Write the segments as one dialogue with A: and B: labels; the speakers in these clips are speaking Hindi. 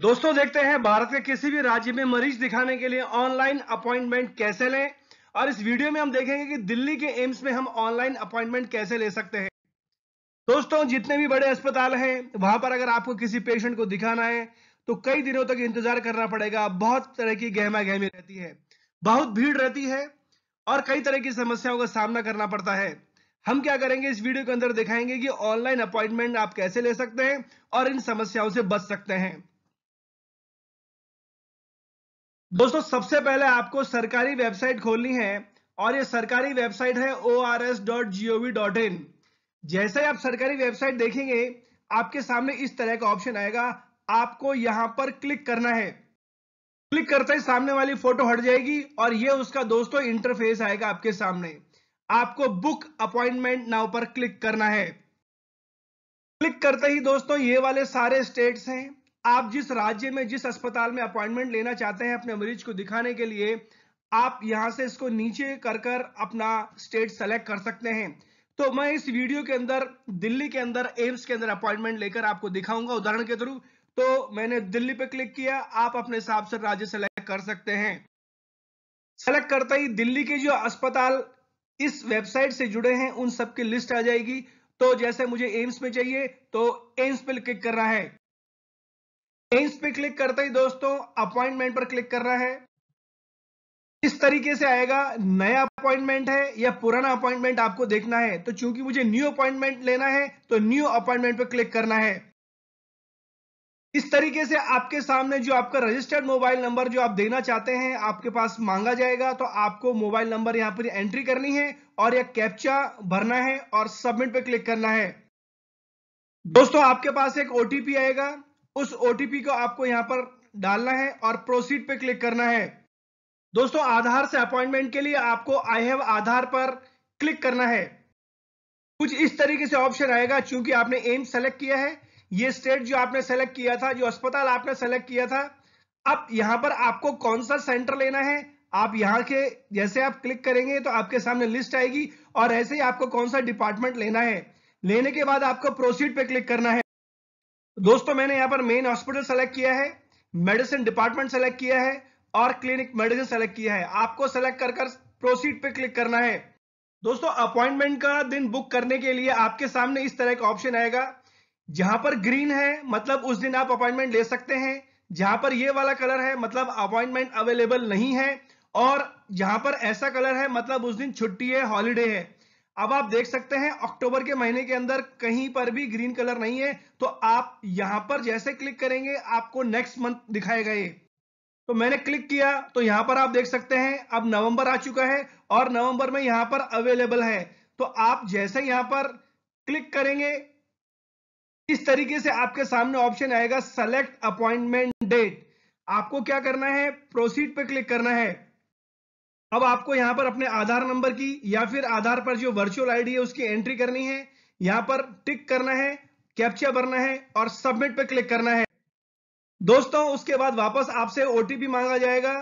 A: दोस्तों देखते हैं भारत के किसी भी राज्य में मरीज दिखाने के लिए ऑनलाइन अपॉइंटमेंट कैसे लें और इस वीडियो में हम देखेंगे कि दिल्ली के एम्स में हम ऑनलाइन अपॉइंटमेंट कैसे ले सकते हैं दोस्तों जितने भी बड़े अस्पताल हैं वहां पर अगर आपको किसी पेशेंट को दिखाना है तो कई दिनों तक इंतजार करना पड़ेगा बहुत तरह की गहमा गहमी रहती है बहुत भीड़ रहती है और कई तरह की समस्याओं का सामना करना पड़ता है हम क्या करेंगे इस वीडियो के अंदर दिखाएंगे कि ऑनलाइन अपॉइंटमेंट आप कैसे ले सकते हैं और इन समस्याओं से बच सकते हैं दोस्तों सबसे पहले आपको सरकारी वेबसाइट खोलनी है और ये सरकारी वेबसाइट है O R S dot dot in जैसे आप सरकारी वेबसाइट देखेंगे आपके सामने इस तरह का ऑप्शन आएगा आपको यहां पर क्लिक करना है क्लिक करते ही सामने वाली फोटो हट जाएगी और ये उसका दोस्तों इंटरफेस आएगा आपके सामने आपको बुक अपॉइंटमेंट नाउ पर क्लिक करना है क्लिक करते ही दोस्तों ये वाले सारे स्टेट्स हैं आप जिस राज्य में जिस अस्पताल में अपॉइंटमेंट लेना चाहते हैं अपने मरीज को दिखाने के लिए आप यहां से इसको नीचे कर कर अपना स्टेट सेलेक्ट कर सकते हैं तो मैं इस वीडियो के अंदर दिल्ली के अंदर एम्स के अंदर अपॉइंटमेंट लेकर आपको दिखाऊंगा उदाहरण के थ्रू तो मैंने दिल्ली पे क्लिक किया आप अपने हिसाब से राज्य सेलेक्ट कर सकते हैं सेलेक्ट करते ही दिल्ली के जो अस्पताल इस वेबसाइट से जुड़े हैं उन सबकी लिस्ट आ जाएगी तो जैसे मुझे एम्स में चाहिए तो एम्स पे क्लिक करना है एम्स पे क्लिक करते ही दोस्तों अपॉइंटमेंट पर क्लिक करना है इस तरीके से आएगा नया अपॉइंटमेंट है या पुराना अपॉइंटमेंट आपको देखना है तो चूंकि मुझे न्यू अपॉइंटमेंट लेना है तो न्यू अपॉइंटमेंट पर क्लिक करना है इस तरीके से आपके सामने जो आपका रजिस्टर्ड मोबाइल नंबर जो आप देना चाहते हैं आपके पास मांगा जाएगा तो आपको मोबाइल नंबर यहां पर एंट्री करनी है और यह कैप्चा भरना है और सबमिट पर क्लिक करना है दोस्तों आपके पास एक ओटीपी आएगा उस ओटीपी को आपको यहाँ पर डालना है और प्रोसीड पे क्लिक करना है दोस्तों आधार से अपॉइंटमेंट के लिए आपको आई हैव आधार पर क्लिक करना है कुछ इस तरीके से ऑप्शन आएगा चूंकि आपने एम्स सेलेक्ट किया है ये स्टेट जो आपने सेलेक्ट किया था जो अस्पताल आपने सेलेक्ट किया था अब यहां पर आपको कौन सा सेंटर लेना है आप यहाँ के जैसे आप क्लिक करेंगे तो आपके सामने लिस्ट आएगी और ऐसे ही आपको कौन सा डिपार्टमेंट लेना है लेने के बाद आपको प्रोसीड पे क्लिक करना है दोस्तों मैंने यहां पर मेन हॉस्पिटल सेलेक्ट किया है मेडिसिन डिपार्टमेंट सेलेक्ट किया है और क्लिनिक मेडिसिन सेलेक्ट किया है आपको सेलेक्ट कर कर प्रोसीड पे क्लिक करना है दोस्तों अपॉइंटमेंट का दिन बुक करने के लिए आपके सामने इस तरह का ऑप्शन आएगा जहां पर ग्रीन है मतलब उस दिन आप अपॉइंटमेंट ले सकते हैं जहां पर ये वाला कलर है मतलब अपॉइंटमेंट अवेलेबल नहीं है और जहां पर ऐसा कलर है मतलब उस दिन छुट्टी है हॉलीडे है अब आप देख सकते हैं अक्टूबर के महीने के अंदर कहीं पर भी ग्रीन कलर नहीं है तो आप यहां पर जैसे क्लिक करेंगे आपको नेक्स्ट मंथ दिखाएगा ये तो मैंने क्लिक किया तो यहां पर आप देख सकते हैं अब नवंबर आ चुका है और नवंबर में यहां पर अवेलेबल है तो आप जैसे यहां पर क्लिक करेंगे इस तरीके से आपके सामने ऑप्शन आएगा सेलेक्ट अपॉइंटमेंट डेट आपको क्या करना है प्रोसीड पे क्लिक करना है अब आपको यहां पर अपने आधार नंबर की या फिर आधार पर जो वर्चुअल आईडी है उसकी एंट्री करनी है यहां पर टिक करना है कैप्चा भरना है और सबमिट पे क्लिक करना है दोस्तों उसके बाद वापस आपसे ओटीपी मांगा जाएगा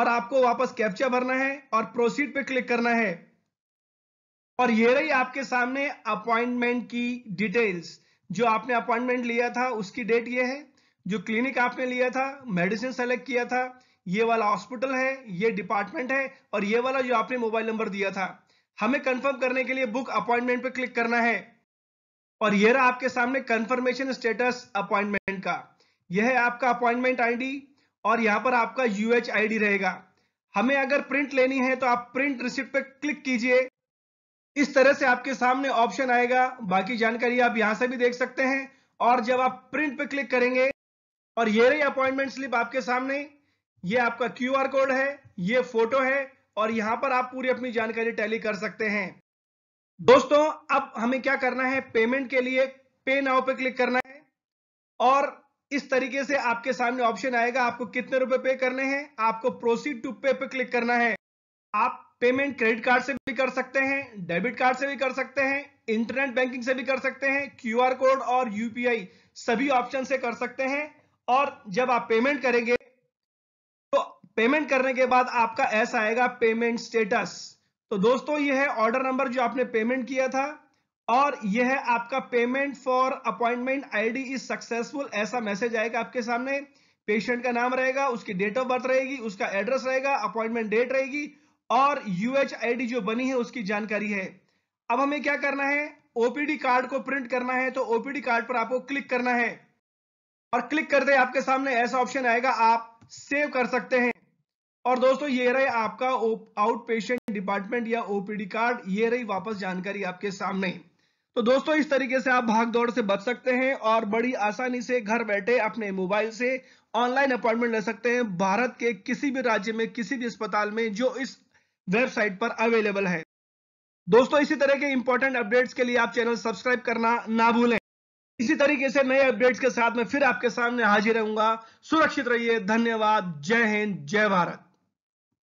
A: और आपको वापस कैप्चा भरना है और प्रोसीड पे क्लिक करना है और ये रही आपके सामने अपॉइंटमेंट की डिटेल्स जो आपने अपॉइंटमेंट लिया था उसकी डेट ये है जो क्लिनिक आपने लिया था मेडिसिन सेलेक्ट किया था ये वाला हॉस्पिटल है ये डिपार्टमेंट है और ये वाला जो आपने मोबाइल नंबर दिया था हमें कंफर्म करने के लिए बुक अपॉइंटमेंट पे क्लिक करना है और यह रहा आपके सामने कंफर्मेशन स्टेटस अपॉइंटमेंट का यह है आपका अपॉइंटमेंट आईडी और यहां पर आपका यूएच आईडी रहेगा हमें अगर प्रिंट लेनी है तो आप प्रिंट रिसिप्ट पे क्लिक कीजिए इस तरह से आपके सामने ऑप्शन आएगा बाकी जानकारी आप यहां से भी देख सकते हैं और जब आप प्रिंट पे क्लिक करेंगे और ये रही अपॉइंटमेंट स्लिप आपके सामने ये आपका क्यू आर कोड है ये फोटो है और यहां पर आप पूरी अपनी जानकारी टैली कर सकते हैं दोस्तों अब हमें क्या करना है पेमेंट के लिए पे नाउ पे क्लिक करना है और इस तरीके से आपके सामने ऑप्शन आएगा आपको कितने रुपए पे करने हैं आपको प्रोसीड टू पे पे क्लिक करना है आप पेमेंट क्रेडिट कार्ड से भी कर सकते हैं डेबिट कार्ड से भी कर सकते हैं इंटरनेट बैंकिंग से भी कर सकते हैं क्यू कोड और यूपीआई सभी ऑप्शन से कर सकते हैं और जब आप पेमेंट करेंगे पेमेंट करने के बाद आपका ऐसा आएगा पेमेंट स्टेटस तो दोस्तों यह है ऑर्डर नंबर जो आपने पेमेंट किया था और यह है आपका payment for appointment ID is successful ऐसा मैसेज आएगा आपके सामने पेशेंट का नाम रहेगा उसकी डेट ऑफ बर्थ रहेगी उसका एड्रेस रहेगा अपॉइंटमेंट डेट रहेगी और यूएच डी जो बनी है उसकी जानकारी है अब हमें क्या करना है ओपीडी कार्ड को प्रिंट करना है तो ओपीडी कार्ड पर आपको क्लिक करना है और क्लिक करते आपके सामने ऐसा ऑप्शन आएगा आप सेव कर सकते हैं और दोस्तों ये रहे आपका आउट पेशेंट डिपार्टमेंट या ओपीडी कार्ड ये रही वापस जानकारी आपके सामने तो दोस्तों इस तरीके से आप भाग दौड़ से बच सकते हैं और बड़ी आसानी से घर बैठे अपने मोबाइल से ऑनलाइन अपॉइंटमेंट ले सकते हैं भारत के किसी भी राज्य में किसी भी अस्पताल में जो इस वेबसाइट पर अवेलेबल है दोस्तों इसी तरह के इंपॉर्टेंट अपडेट्स के लिए आप चैनल सब्सक्राइब करना ना भूलें इसी तरीके से नए अपडेट्स के साथ मैं फिर आपके सामने हाजिर रहूंगा सुरक्षित रहिए धन्यवाद जय हिंद जय भारत